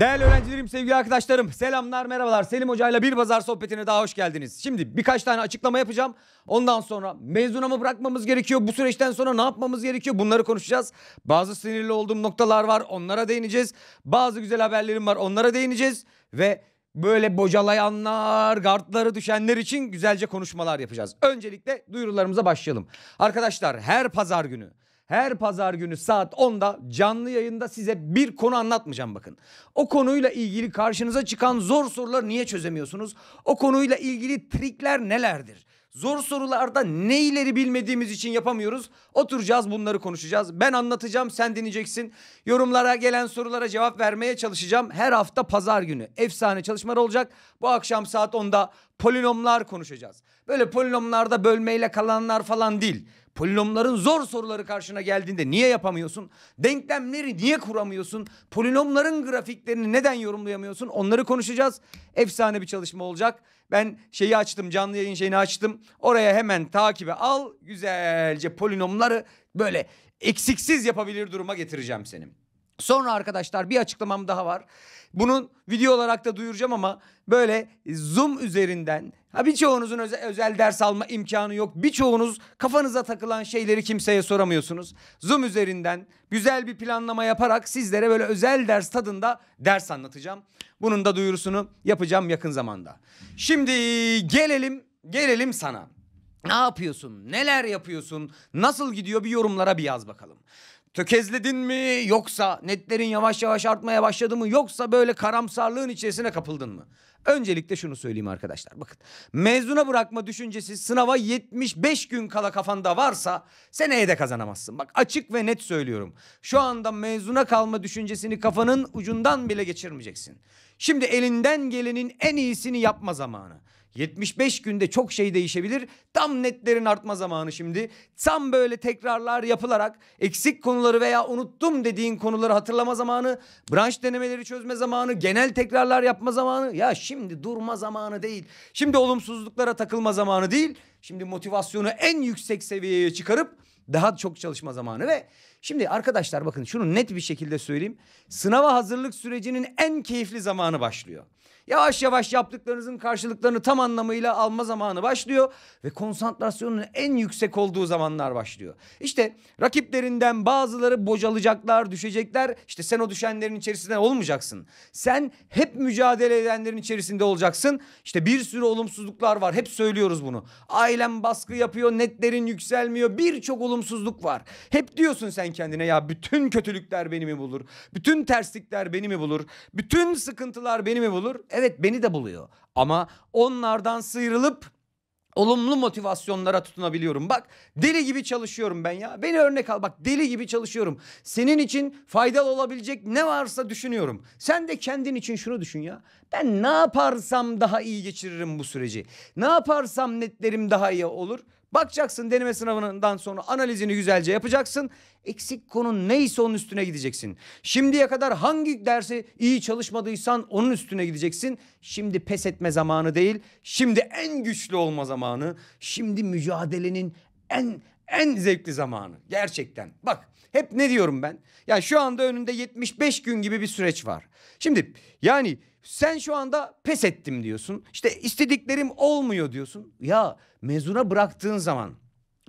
Değerli öğrencilerim, sevgili arkadaşlarım, selamlar, merhabalar. Selim Hoca ile Bir Pazar sohbetine daha hoş geldiniz. Şimdi birkaç tane açıklama yapacağım. Ondan sonra mezuna mı bırakmamız gerekiyor? Bu süreçten sonra ne yapmamız gerekiyor? Bunları konuşacağız. Bazı sinirli olduğum noktalar var, onlara değineceğiz. Bazı güzel haberlerim var, onlara değineceğiz. Ve böyle bocalayanlar, gardları düşenler için güzelce konuşmalar yapacağız. Öncelikle duyurularımıza başlayalım. Arkadaşlar her pazar günü her pazar günü saat 10'da canlı yayında size bir konu anlatmayacağım bakın. O konuyla ilgili karşınıza çıkan zor soruları niye çözemiyorsunuz? O konuyla ilgili trikler nelerdir? Zor sorularda neyleri bilmediğimiz için yapamıyoruz. Oturacağız bunları konuşacağız. Ben anlatacağım sen dinleyeceksin. Yorumlara gelen sorulara cevap vermeye çalışacağım. Her hafta pazar günü efsane çalışmalar olacak. Bu akşam saat 10'da polinomlar konuşacağız. Böyle polinomlarda bölmeyle kalanlar falan değil. Polinomların zor soruları karşına geldiğinde niye yapamıyorsun? Denklemleri niye kuramıyorsun? Polinomların grafiklerini neden yorumlayamıyorsun? Onları konuşacağız. Efsane bir çalışma olacak. Ben şeyi açtım, canlı yayın şeyini açtım. Oraya hemen takibe al. Güzelce polinomları böyle eksiksiz yapabilir duruma getireceğim senin. Sonra arkadaşlar bir açıklamam daha var. Bunun video olarak da duyuracağım ama böyle Zoom üzerinden ha birçoğunuzun özel, özel ders alma imkanı yok. Birçoğunuz kafanıza takılan şeyleri kimseye soramıyorsunuz. Zoom üzerinden güzel bir planlama yaparak sizlere böyle özel ders tadında ders anlatacağım. Bunun da duyurusunu yapacağım yakın zamanda. Şimdi gelelim gelelim sana. Ne yapıyorsun? Neler yapıyorsun? Nasıl gidiyor? Bir yorumlara bir yaz bakalım tökezledin mi yoksa netlerin yavaş yavaş artmaya başladı mı yoksa böyle karamsarlığın içerisine kapıldın mı? Öncelikle şunu söyleyeyim arkadaşlar bakın mezuna bırakma düşüncesi sınava 75 gün kala kafanda varsa seneye de kazanamazsın. Bak açık ve net söylüyorum şu anda mezuna kalma düşüncesini kafanın ucundan bile geçirmeyeceksin. Şimdi elinden gelenin en iyisini yapma zamanı. 75 günde çok şey değişebilir. Tam netlerin artma zamanı şimdi. Tam böyle tekrarlar yapılarak eksik konuları konuları veya unuttum dediğin konuları hatırlama zamanı, branş denemeleri çözme zamanı, genel tekrarlar yapma zamanı. Ya şimdi durma zamanı değil. Şimdi olumsuzluklara takılma zamanı değil. Şimdi motivasyonu en yüksek seviyeye çıkarıp daha çok çalışma zamanı ve şimdi arkadaşlar bakın şunu net bir şekilde söyleyeyim. Sınava hazırlık sürecinin en keyifli zamanı başlıyor. Yavaş yavaş yaptıklarınızın karşılıklarını tam anlamıyla alma zamanı başlıyor ve konsantrasyonun en yüksek olduğu zamanlar başlıyor. İşte rakiplerinden bazıları bocalacaklar, düşecekler. İşte sen o düşenlerin içerisinde olmayacaksın. Sen hep mücadele edenlerin içerisinde olacaksın. İşte bir sürü olumsuzluklar var. Hep söylüyoruz bunu. Ailen baskı yapıyor, netlerin yükselmiyor. Birçok olumsuzluk var. Hep diyorsun sen kendine ya bütün kötülükler beni mi bulur? Bütün terslikler beni mi bulur? Bütün sıkıntılar beni mi bulur? Evet beni de buluyor. Ama onlardan sıyrılıp olumlu motivasyonlara tutunabiliyorum. Bak deli gibi çalışıyorum ben ya. Beni örnek al bak deli gibi çalışıyorum. Senin için faydalı olabilecek ne varsa düşünüyorum. Sen de kendin için şunu düşün ya. Ben ne yaparsam daha iyi geçiririm bu süreci. Ne yaparsam netlerim daha iyi olur. Bakacaksın deneme sınavından sonra analizini güzelce yapacaksın. Eksik konun neyse onun üstüne gideceksin. Şimdiye kadar hangi dersi iyi çalışmadıysan onun üstüne gideceksin. Şimdi pes etme zamanı değil. Şimdi en güçlü olma zamanı. Şimdi mücadelenin en en zevkli zamanı gerçekten. Bak hep ne diyorum ben? Ya yani şu anda önünde 75 gün gibi bir süreç var. Şimdi yani sen şu anda pes ettim diyorsun. İşte istediklerim olmuyor diyorsun. Ya mezuna bıraktığın zaman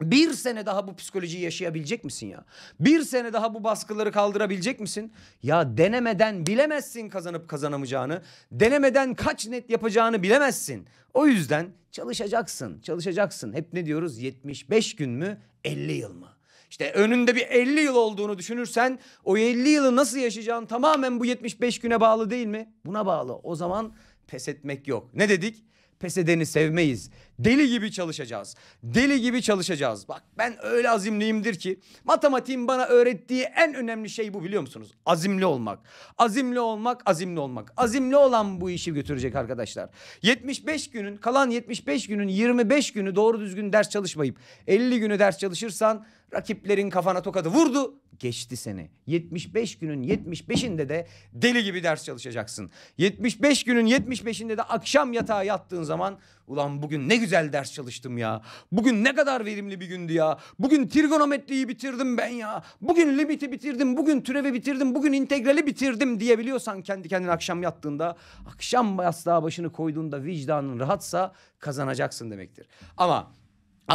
bir sene daha bu psikolojiyi yaşayabilecek misin ya? Bir sene daha bu baskıları kaldırabilecek misin? Ya denemeden bilemezsin kazanıp kazanamayacağını. Denemeden kaç net yapacağını bilemezsin. O yüzden çalışacaksın, çalışacaksın. Hep ne diyoruz? 75 gün mü, 50 yıl mı? İşte önünde bir 50 yıl olduğunu düşünürsen o 50 yılı nasıl yaşayacağın tamamen bu 75 güne bağlı değil mi? Buna bağlı. O zaman pes etmek yok. Ne dedik? pes edeni sevmeyiz. Deli gibi çalışacağız. Deli gibi çalışacağız. Bak ben öyle azimliyimdir ki matematiğin bana öğrettiği en önemli şey bu biliyor musunuz? Azimli olmak. Azimli olmak, azimli olmak. Azimli olan bu işi götürecek arkadaşlar. 75 günün kalan 75 günün 25 günü doğru düzgün ders çalışmayıp 50 günü ders çalışırsan rakiplerin kafana tokadı vurdu geçti seni. 75 günün 75'inde de deli gibi ders çalışacaksın. 75 günün 75'inde de akşam yatağa yattığın zaman ulan bugün ne güzel ders çalıştım ya. Bugün ne kadar verimli bir gündü ya. Bugün trigonometriyi bitirdim ben ya. Bugün limiti bitirdim, bugün türevi bitirdim, bugün integrali bitirdim diyebiliyorsan kendi kendine akşam yattığında, akşam yastığa başını koyduğunda vicdanın rahatsa kazanacaksın demektir. Ama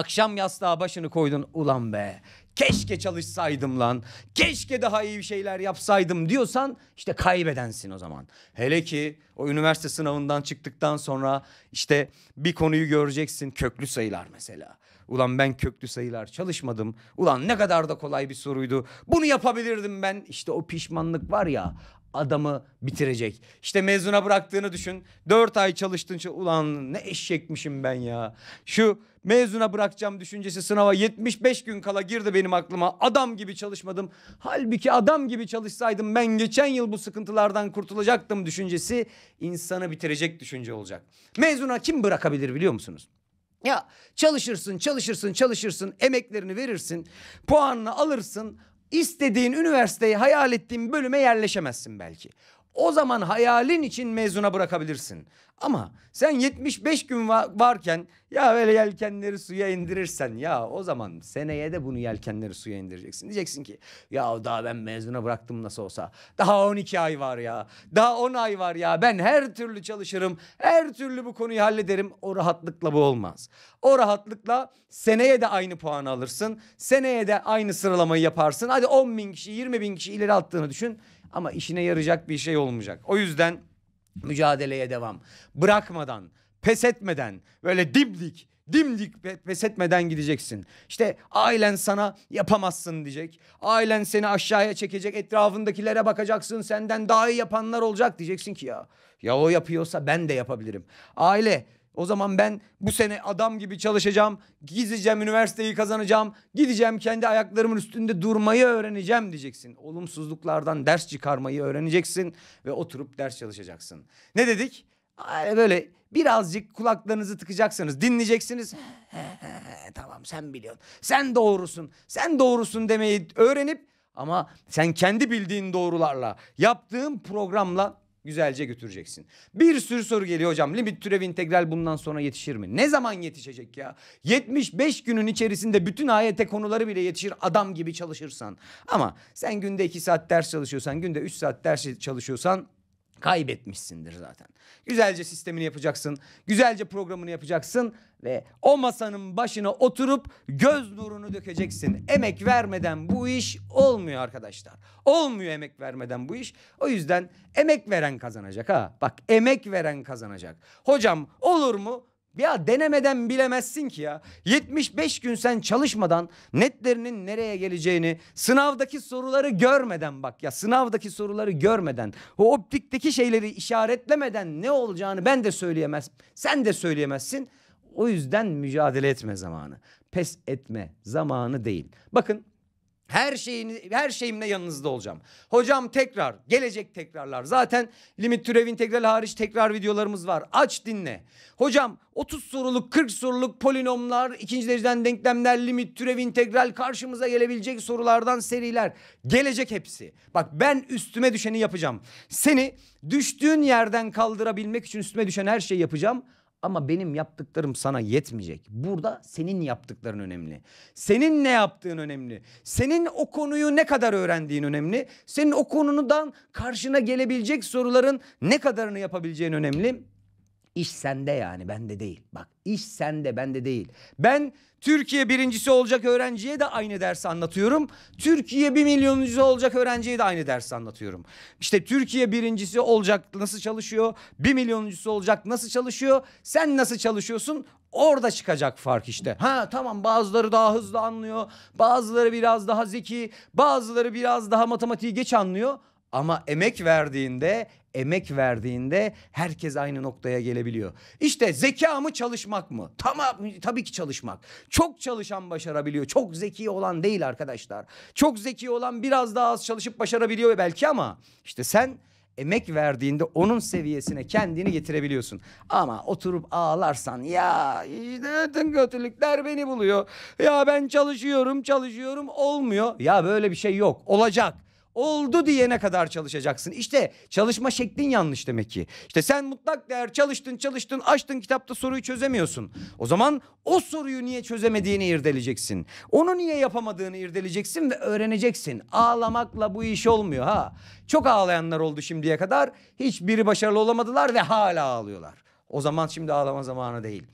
Akşam yastığa başını koydun ulan be keşke çalışsaydım lan, keşke daha iyi bir şeyler yapsaydım diyorsan işte kaybedensin o zaman. Hele ki o üniversite sınavından çıktıktan sonra işte bir konuyu göreceksin köklü sayılar mesela. Ulan ben köklü sayılar çalışmadım. Ulan ne kadar da kolay bir soruydu. Bunu yapabilirdim ben. İşte o pişmanlık var ya adamı bitirecek. İşte mezuna bıraktığını düşün. Dört ay çalıştın. Ulan ne eşekmişim ben ya. Şu mezuna bırakacağım düşüncesi sınava 75 gün kala girdi benim aklıma. Adam gibi çalışmadım. Halbuki adam gibi çalışsaydım ben geçen yıl bu sıkıntılardan kurtulacaktım düşüncesi insanı bitirecek düşünce olacak. Mezuna kim bırakabilir biliyor musunuz? Ya çalışırsın, çalışırsın, çalışırsın, emeklerini verirsin, puanını alırsın istediğin üniversiteyi hayal ettiğin bölüme yerleşemezsin belki. O zaman hayalin için mezuna bırakabilirsin. Ama sen 75 gün va- varken ya böyle yelkenleri suya indirirsen ya o zaman seneye de bunu yelkenleri suya indireceksin. Diyeceksin ki ya daha ben mezuna bıraktım nasıl olsa. Daha 12 ay var ya. Daha 10 ay var ya. Ben her türlü çalışırım. Her türlü bu konuyu hallederim. O rahatlıkla bu olmaz. O rahatlıkla seneye de aynı puanı alırsın. Seneye de aynı sıralamayı yaparsın. Hadi 10 bin kişi 20 bin kişi ileri attığını düşün ama işine yarayacak bir şey olmayacak. O yüzden mücadeleye devam. Bırakmadan, pes etmeden, böyle dimdik dimdik pes etmeden gideceksin. İşte ailen sana yapamazsın diyecek. Ailen seni aşağıya çekecek. Etrafındakilere bakacaksın. Senden daha iyi yapanlar olacak diyeceksin ki ya. Ya o yapıyorsa ben de yapabilirim. Aile o zaman ben bu sene adam gibi çalışacağım, gideceğim üniversiteyi kazanacağım, gideceğim kendi ayaklarımın üstünde durmayı öğreneceğim diyeceksin. Olumsuzluklardan ders çıkarmayı öğreneceksin ve oturup ders çalışacaksın. Ne dedik? Böyle birazcık kulaklarınızı tıkacaksınız, dinleyeceksiniz. tamam sen biliyorsun, sen doğrusun, sen doğrusun demeyi öğrenip ama sen kendi bildiğin doğrularla, yaptığın programla güzelce götüreceksin. Bir sürü soru geliyor hocam. Limit türev integral bundan sonra yetişir mi? Ne zaman yetişecek ya? 75 günün içerisinde bütün AYT konuları bile yetişir adam gibi çalışırsan. Ama sen günde 2 saat ders çalışıyorsan, günde 3 saat ders çalışıyorsan kaybetmişsindir zaten. Güzelce sistemini yapacaksın, güzelce programını yapacaksın ve o masanın başına oturup göz nurunu dökeceksin. Emek vermeden bu iş olmuyor arkadaşlar. Olmuyor emek vermeden bu iş. O yüzden emek veren kazanacak ha. Bak emek veren kazanacak. Hocam olur mu? Ya denemeden bilemezsin ki ya. 75 gün sen çalışmadan netlerinin nereye geleceğini, sınavdaki soruları görmeden bak ya. Sınavdaki soruları görmeden, o optikteki şeyleri işaretlemeden ne olacağını ben de söyleyemez. Sen de söyleyemezsin. O yüzden mücadele etme zamanı. Pes etme zamanı değil. Bakın her şeyini, her şeyimle yanınızda olacağım. Hocam tekrar, gelecek tekrarlar. Zaten limit türev integral hariç tekrar videolarımız var. Aç dinle. Hocam 30 soruluk, 40 soruluk polinomlar, ikinci dereceden denklemler, limit türev integral karşımıza gelebilecek sorulardan seriler. Gelecek hepsi. Bak ben üstüme düşeni yapacağım. Seni düştüğün yerden kaldırabilmek için üstüme düşen her şeyi yapacağım. Ama benim yaptıklarım sana yetmeyecek. Burada senin yaptıkların önemli. Senin ne yaptığın önemli. Senin o konuyu ne kadar öğrendiğin önemli. Senin o konudan karşına gelebilecek soruların ne kadarını yapabileceğin önemli. İş sende yani bende değil. Bak iş sende bende değil. Ben Türkiye birincisi olacak öğrenciye de aynı dersi anlatıyorum. Türkiye bir milyonuncu olacak öğrenciye de aynı dersi anlatıyorum. İşte Türkiye birincisi olacak nasıl çalışıyor? Bir milyonuncusu olacak nasıl çalışıyor? Sen nasıl çalışıyorsun? Orada çıkacak fark işte. Ha tamam bazıları daha hızlı anlıyor. Bazıları biraz daha zeki. Bazıları biraz daha matematiği geç anlıyor. Ama emek verdiğinde emek verdiğinde herkes aynı noktaya gelebiliyor. İşte zeka mı çalışmak mı? Tamam tabii ki çalışmak. Çok çalışan başarabiliyor. Çok zeki olan değil arkadaşlar. Çok zeki olan biraz daha az çalışıp başarabiliyor belki ama işte sen emek verdiğinde onun seviyesine kendini getirebiliyorsun. Ama oturup ağlarsan ya işte tüm kötülükler beni buluyor. Ya ben çalışıyorum çalışıyorum olmuyor. Ya böyle bir şey yok olacak oldu diyene kadar çalışacaksın. İşte çalışma şeklin yanlış demek ki. İşte sen mutlak değer çalıştın çalıştın açtın kitapta soruyu çözemiyorsun. O zaman o soruyu niye çözemediğini irdeleyeceksin. Onu niye yapamadığını irdeleyeceksin ve öğreneceksin. Ağlamakla bu iş olmuyor ha. Çok ağlayanlar oldu şimdiye kadar. Hiçbiri başarılı olamadılar ve hala ağlıyorlar. O zaman şimdi ağlama zamanı değil.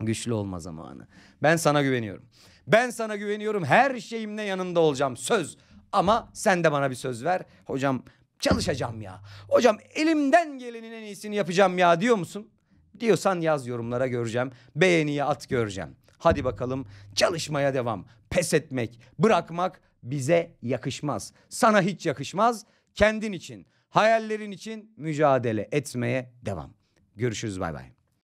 Güçlü olma zamanı. Ben sana güveniyorum. Ben sana güveniyorum. Her şeyimle yanında olacağım. Söz. Ama sen de bana bir söz ver. Hocam çalışacağım ya. Hocam elimden gelenin en iyisini yapacağım ya diyor musun? Diyorsan yaz yorumlara göreceğim. Beğeniye at göreceğim. Hadi bakalım çalışmaya devam. Pes etmek, bırakmak bize yakışmaz. Sana hiç yakışmaz. Kendin için, hayallerin için mücadele etmeye devam. Görüşürüz bay bay.